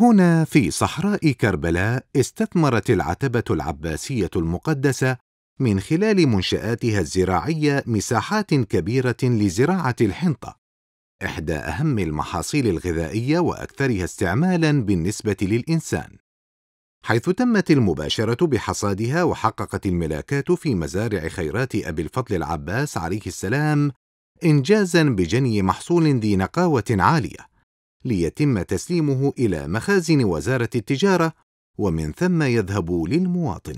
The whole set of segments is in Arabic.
هنا في صحراء كربلاء استثمرت العتبة العباسية المقدسة من خلال منشآتها الزراعية مساحات كبيرة لزراعة الحنطة، إحدى أهم المحاصيل الغذائية وأكثرها استعمالًا بالنسبة للإنسان. حيث تمت المباشرة بحصادها وحققت الملاكات في مزارع خيرات أبي الفضل العباس عليه السلام إنجازًا بجني محصول ذي نقاوة عالية. ليتم تسليمه إلى مخازن وزارة التجارة ومن ثم يذهب للمواطن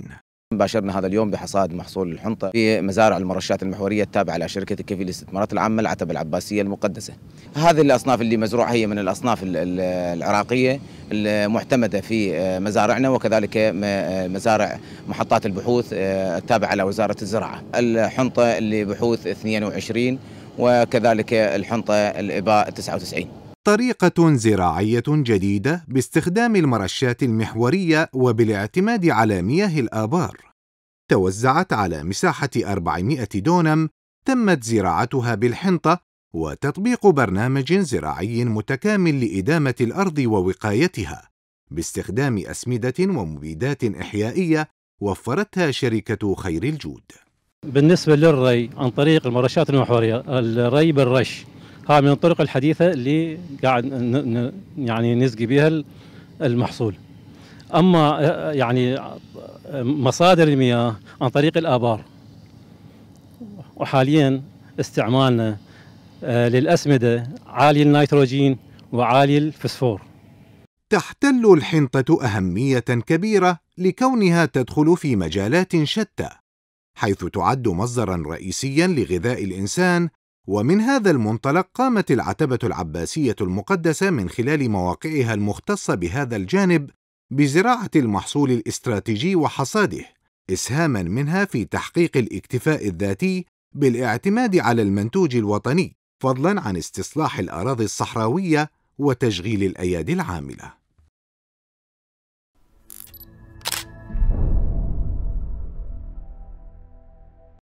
باشرنا هذا اليوم بحصاد محصول الحنطة في مزارع المرشات المحورية التابعة لشركة الكفيل الاستثمارات العامة العتبة العباسية المقدسة هذه الأصناف اللي مزروعة هي من الأصناف العراقية المعتمدة في آه، مزارعنا وكذلك آه، مزارع محطات البحوث آه، التابعة لوزارة الزراعة الحنطة اللي بحوث 22 وكذلك الحنطة الإباء 99 طريقة زراعية جديدة باستخدام المرشات المحورية وبالاعتماد على مياه الآبار. توزعت على مساحة 400 دونم تمت زراعتها بالحنطة وتطبيق برنامج زراعي متكامل لإدامة الأرض ووقايتها باستخدام أسمدة ومبيدات إحيائية وفرتها شركة خير الجود. بالنسبة للري عن طريق المرشات المحورية، الري بالرش ها من الطرق الحديثه اللي قاعد يعني نسقي بها المحصول اما آه، آه، يعني آه، مصادر المياه عن طريق الابار وحاليا استعمالنا للاسمده عالي النيتروجين وعالي الفسفور تحتل الحنطه اهميه كبيره لكونها تدخل في مجالات شتى حيث تعد مصدرا رئيسيا لغذاء الانسان ومن هذا المنطلق قامت العتبة العباسية المقدسة من خلال مواقعها المختصة بهذا الجانب بزراعة المحصول الاستراتيجي وحصاده، إسهامًا منها في تحقيق الاكتفاء الذاتي بالاعتماد على المنتوج الوطني، فضلًا عن استصلاح الأراضي الصحراوية وتشغيل الأيادي العاملة.